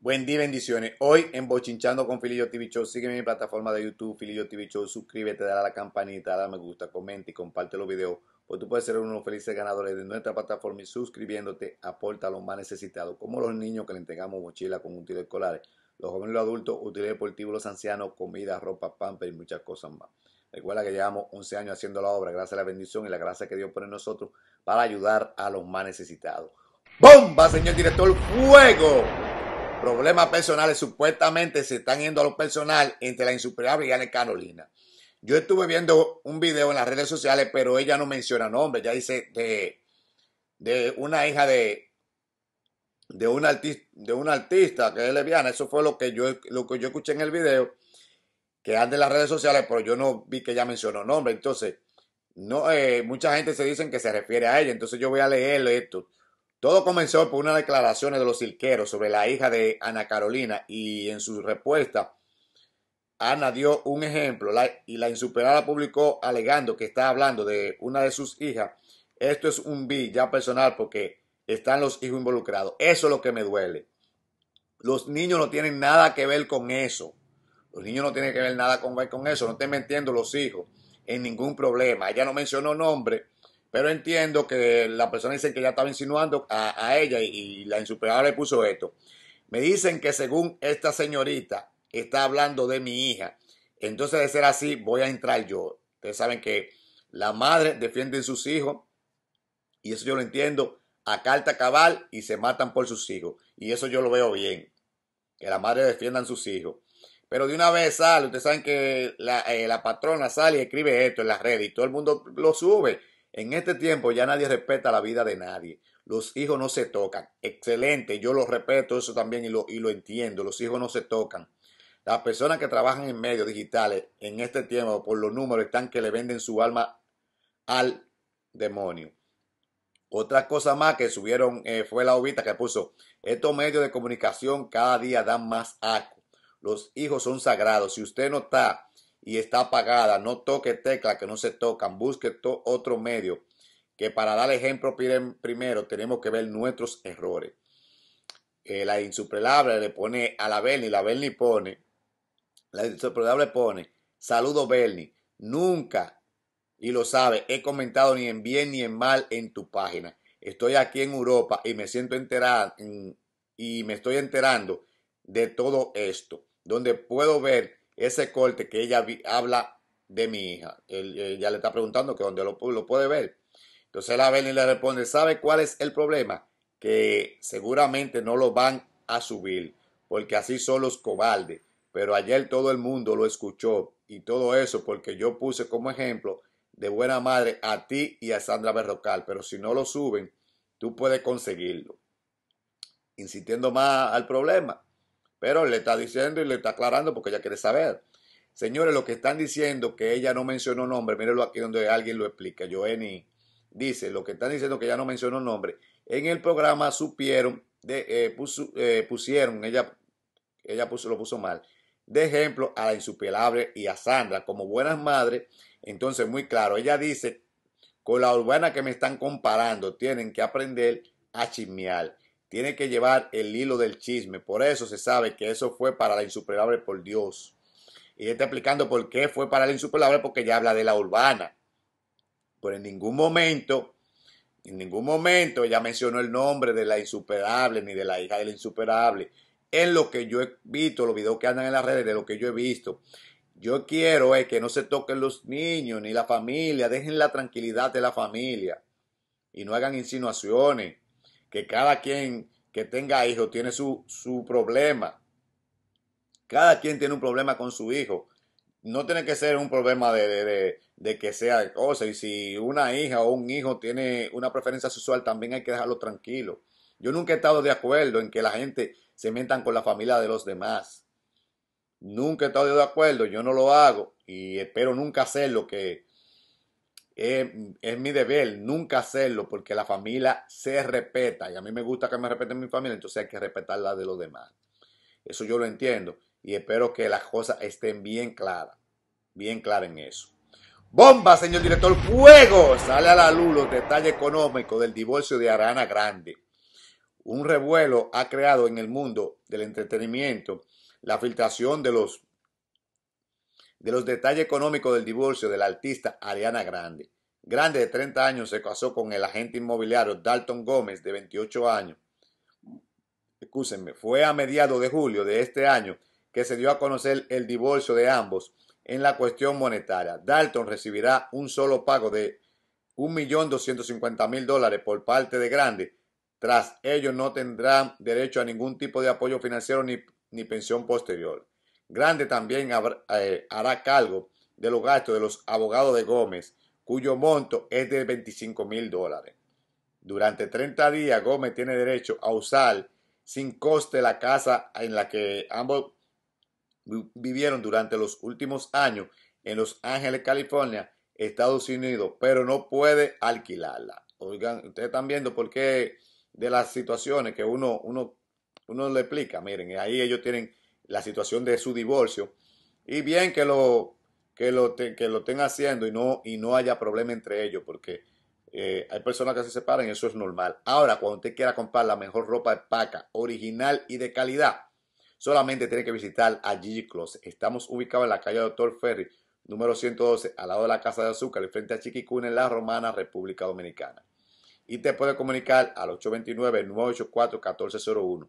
Buen día bendiciones. Hoy en Bochinchando con Filillo TV Show, sígueme en mi plataforma de YouTube, Filillo TV Show, suscríbete, dale a la campanita, dale me gusta, comenta y comparte los videos, pues tú puedes ser uno de los felices ganadores de nuestra plataforma y suscribiéndote aporta a los más necesitados, como los niños que le entregamos mochilas con útiles escolares, los jóvenes y los adultos, útiles deportivos, los ancianos, comida, ropa, pamper y muchas cosas más. Recuerda que llevamos 11 años haciendo la obra, gracias a la bendición y la gracia que Dios pone en nosotros para ayudar a los más necesitados. ¡Bomba, señor director! ¡Fuego! Problemas personales supuestamente se están yendo a lo personal entre la insuperable y Ana Carolina. Yo estuve viendo un video en las redes sociales, pero ella no menciona nombre. Ya dice de, de una hija de, de, un artista, de una artista que es lesbiana. Eso fue lo que, yo, lo que yo escuché en el video, que anda en las redes sociales, pero yo no vi que ella mencionó nombre. Entonces, no, eh, mucha gente se dice que se refiere a ella. Entonces yo voy a leerle esto. Todo comenzó por unas declaraciones de los cirqueros sobre la hija de Ana Carolina y en su respuesta Ana dio un ejemplo y la insuperada publicó alegando que está hablando de una de sus hijas. Esto es un bi ya personal porque están los hijos involucrados. Eso es lo que me duele. Los niños no tienen nada que ver con eso. Los niños no tienen que ver nada con, eso. No estén metiendo los hijos en ningún problema. Ella no mencionó nombre pero entiendo que la persona dice que ya estaba insinuando a, ella y, la insuperable puso esto. Me dicen que según esta señorita está hablando de mi hija. Entonces, de ser así, voy a entrar yo. Ustedes saben que la madre defiende a sus hijos y eso yo lo entiendo a carta cabal y se matan por sus hijos. Y eso yo lo veo bien. Que la madre a sus hijos. Pero de una vez sale, ustedes saben que la, eh, la patrona sale y escribe esto en las redes y todo el mundo lo sube en este tiempo ya nadie respeta la vida de nadie. Los hijos no se tocan. Excelente, yo lo respeto eso también y lo, y lo entiendo. Los hijos no se tocan. Las personas que trabajan en medios digitales en este tiempo por los números están que le venden su alma al demonio. Otra cosa más que subieron eh, fue la ovita que puso, estos medios de comunicación cada día dan más asco. Los hijos son sagrados. Si usted no está y está apagada. No toque teclas que no se tocan. Busque otro medio. Que para dar ejemplo primero tenemos que ver nuestros errores. Eh, la insuperable le pone a la Bernie, la Bernie pone, la insuperable pone, saludo Bernie, nunca, y lo sabe, he comentado ni en bien ni en mal en tu página. Estoy aquí en Europa y me siento enterada y me estoy enterando de todo esto, donde puedo ver ese corte que ella habla de mi hija. ella le está preguntando que dónde lo, puede ver. Entonces la y le responde, ¿sabe cuál es el problema? Que seguramente no lo van a subir, porque así son los cobardes. Pero ayer todo el mundo lo escuchó y todo eso porque yo puse como ejemplo de buena madre a ti y a Sandra Berrocal. Pero si no lo suben, tú puedes conseguirlo. Insistiendo más al problema. Pero le está diciendo y le está aclarando porque ella quiere saber. Señores, lo que están diciendo que ella no mencionó nombre, mírenlo aquí donde alguien lo explica. Joenny dice, lo que están diciendo que ella no mencionó nombre. En el programa supieron, de, eh, eh, pusieron, ella, ella lo puso mal, de ejemplo a la insuperable y a Sandra como buenas madres. Entonces, muy claro, ella dice, con la urbana que me están comparando, tienen que aprender a chismear tiene que llevar el hilo del chisme. Por eso se sabe que eso fue para la insuperable por Dios. Y está explicando por qué fue para la insuperable, porque ya habla de la urbana. Pero en ningún momento, en ningún momento ella mencionó el nombre de la insuperable ni de la hija de la insuperable. En lo que yo he visto, los videos que andan en las redes, de lo que yo he visto, yo quiero es que no se toquen los niños ni la familia, dejen la tranquilidad de la familia y no hagan insinuaciones que cada quien que tenga hijo tiene su, su problema. Cada quien tiene un problema con su hijo. No tiene que ser un problema de, de, de, que sea cosa. Oh, y si una hija o un hijo tiene una preferencia sexual, también hay que dejarlo tranquilo. Yo nunca he estado de acuerdo en que la gente se metan con la familia de los demás. Nunca he estado de acuerdo, yo no lo hago y espero nunca lo que es, mi deber nunca hacerlo porque la familia se respeta y a mí me gusta que me respeten mi familia, entonces hay que respetar la de los demás. Eso yo lo entiendo y espero que las cosas estén bien claras, bien claras en eso. Bomba, señor director, fuego Sale a la luz los detalles económicos del divorcio de Arana Grande. Un revuelo ha creado en el mundo del entretenimiento la filtración de los de los detalles económicos del divorcio de la artista Ariana Grande. Grande, de 30 años, se casó con el agente inmobiliario Dalton Gómez, de 28 años. Escúsenme, fue a mediados de julio de este año que se dio a conocer el divorcio de ambos en la cuestión monetaria. Dalton recibirá un solo pago de 1.250.000 dólares por parte de Grande. Tras ello no tendrán derecho a ningún tipo de apoyo financiero ni pensión posterior. Grande también eh, hará cargo de los gastos de los abogados de Gómez, cuyo monto es de 25 mil dólares. Durante 30 días, Gómez tiene derecho a usar sin coste la casa en la que ambos vivieron durante los últimos años en Los Ángeles, California, Estados Unidos, pero no puede alquilarla. Oigan, ustedes están viendo por qué de las situaciones que uno, uno, uno le explica. Miren, ahí ellos tienen la situación de su divorcio. Y bien que lo, que lo, que lo estén haciendo y no, y no haya problema entre ellos, porque eh, hay personas que se separan y eso es normal. Ahora, cuando usted quiera comprar la mejor ropa de paca, original y de calidad, solamente tiene que visitar a Gigi Closet. Estamos ubicados en la calle Doctor Ferry, número 112, al lado de la Casa de Azúcar y frente a Chiquicuna en la Romana, República Dominicana. Y te puede comunicar al 829-984-1401.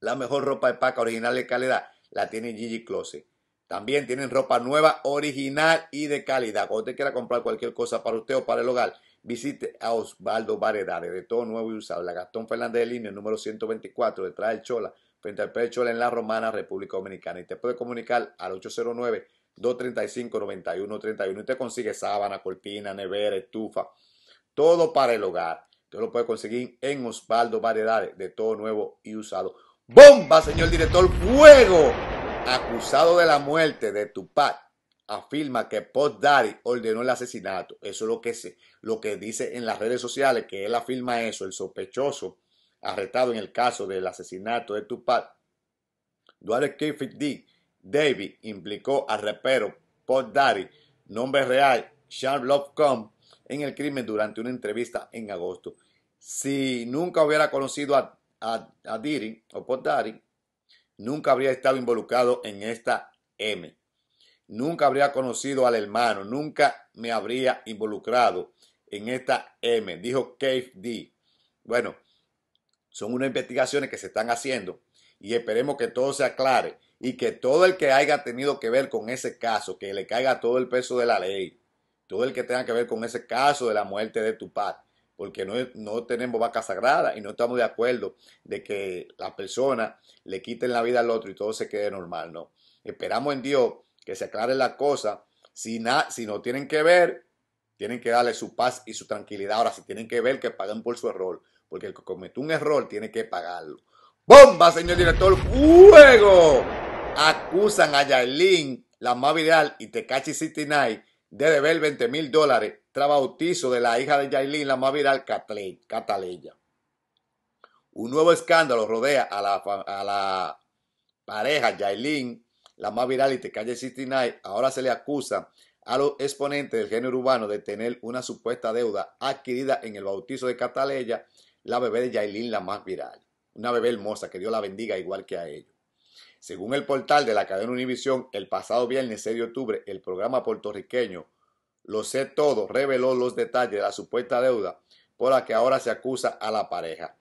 La mejor ropa de paca original de calidad la tiene Gigi Closet. También tienen ropa nueva, original y de calidad. Cuando usted quiera comprar cualquier cosa para usted o para el hogar, visite a Osvaldo Variedades, de todo nuevo y usado. La Gastón Fernández de Línea, número 124, detrás del Chola, frente al Pérez Chola en La Romana, República Dominicana. Y te puede comunicar al 809-235-9131. Usted consigue sábana, colpina, nevera, estufa, todo para el hogar. Usted lo puede conseguir en Osvaldo Variedades, de todo nuevo y usado. Bomba, señor director, fuego. Acusado de la muerte de Tupac, afirma que Post Daddy ordenó el asesinato. Eso es lo que, lo que dice en las redes sociales, que él afirma eso. El sospechoso arrestado en el caso del asesinato de Tupac, Duarte K. D. David implicó al repero Post Daddy, nombre real Sean Comp en el crimen durante una entrevista en agosto. Si nunca hubiera conocido a Diri o Potari nunca habría estado involucrado en esta M. Nunca habría conocido al hermano, nunca me habría involucrado en esta M, dijo Cave D. Bueno, son unas investigaciones que se están haciendo y esperemos que todo se aclare y que todo el que haya tenido que ver con ese caso, que le caiga todo el peso de la ley, todo el que tenga que ver con ese caso de la muerte de tu padre porque no, no tenemos vaca sagrada y no estamos de acuerdo de que la persona le quiten la vida al otro y todo se quede normal, ¿no? Esperamos en Dios que se aclare la cosa. Si, si no tienen que ver, tienen que darle su paz y su tranquilidad. Ahora, si tienen que ver, que paguen por su error, porque el que cometió un error tiene que pagarlo. ¡Bomba, señor director! ¡Fuego! Acusan a Yailin, la más y Tecachi City Night de deber 20 mil dólares bautizo de la hija de Yailin, la más viral, Cataleya. Un nuevo escándalo rodea a la, pareja Yailin, la más viral y Calle City Night. Ahora se le acusa a los exponentes del género urbano de tener una supuesta deuda adquirida en el bautizo de Cataleya, la bebé de Yailin, la más viral. Una bebé hermosa, que Dios la bendiga igual que a ellos. Según el portal de la cadena Univisión, el pasado viernes 6 de octubre, el programa puertorriqueño lo sé todo, reveló los detalles de la supuesta deuda por la que ahora se acusa a la pareja.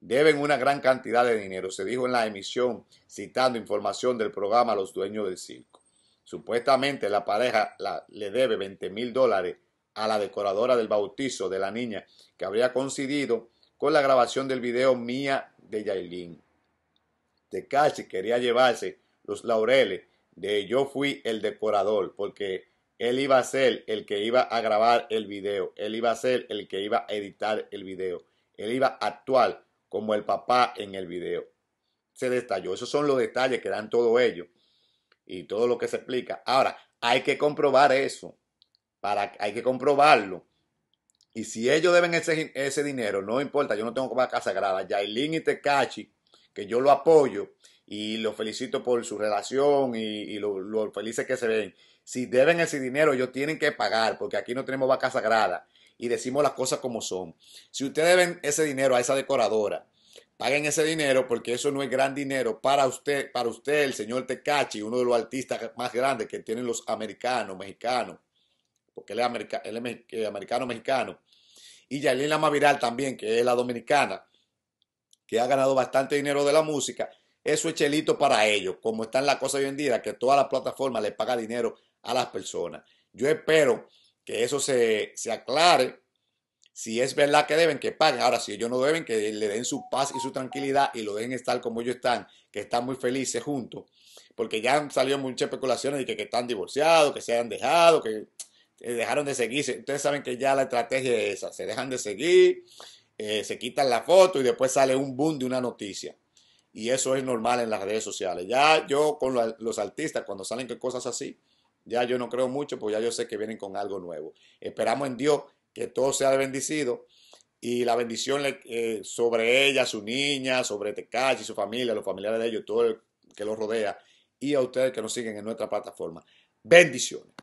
Deben una gran cantidad de dinero, se dijo en la emisión, citando información del programa Los Dueños del Circo. Supuestamente la pareja le debe 20 mil dólares a la decoradora del bautizo de la niña que habría coincidido con la grabación del video Mía de De casi quería llevarse los laureles de Yo fui el decorador porque él iba a ser el que iba a grabar el video, él iba a ser el que iba a editar el video, él iba a actuar como el papá en el video. Se detalló, esos son los detalles que dan todo ello y todo lo que se explica. Ahora, hay que comprobar eso, para, hay que comprobarlo. Y si ellos deben ese, ese dinero, no importa, yo no tengo casa sagrada. Yailin y Tecachi, que yo lo apoyo, y los felicito por su relación y, lo, felices que se ven. Si deben ese dinero, ellos tienen que pagar, porque aquí no tenemos vaca sagrada y decimos las cosas como son. Si ustedes deben ese dinero a esa decoradora, paguen ese dinero porque eso no es gran dinero para usted, para usted, el señor Tecachi, uno de los artistas más grandes que tienen los americanos, mexicanos, porque él es, eh, americano mexicano. Y Yalina Maviral Viral también, que es la dominicana, que ha ganado bastante dinero de la música eso es chelito para ellos, como están las cosas hoy en día, que toda la plataforma le paga dinero a las personas. Yo espero que eso se, aclare. Si es verdad que deben, que paguen. Ahora, si ellos no deben, que le den su paz y su tranquilidad y lo dejen estar como ellos están, que están muy felices juntos. Porque ya han salido muchas especulaciones de que, están divorciados, que se han dejado, que eh, dejaron de seguirse. Ustedes saben que ya la estrategia es esa. Se dejan de seguir, eh, se quitan la foto y después sale un boom de una noticia. Y eso es normal en las redes sociales. Ya yo con los artistas, cuando salen cosas así, ya yo no creo mucho, pues ya yo sé que vienen con algo nuevo. Esperamos en Dios que todo sea bendecido y la bendición eh, sobre ella, su niña, sobre Tecachi, su familia, los familiares de ellos, todo el que los rodea y a ustedes que nos siguen en nuestra plataforma. Bendiciones.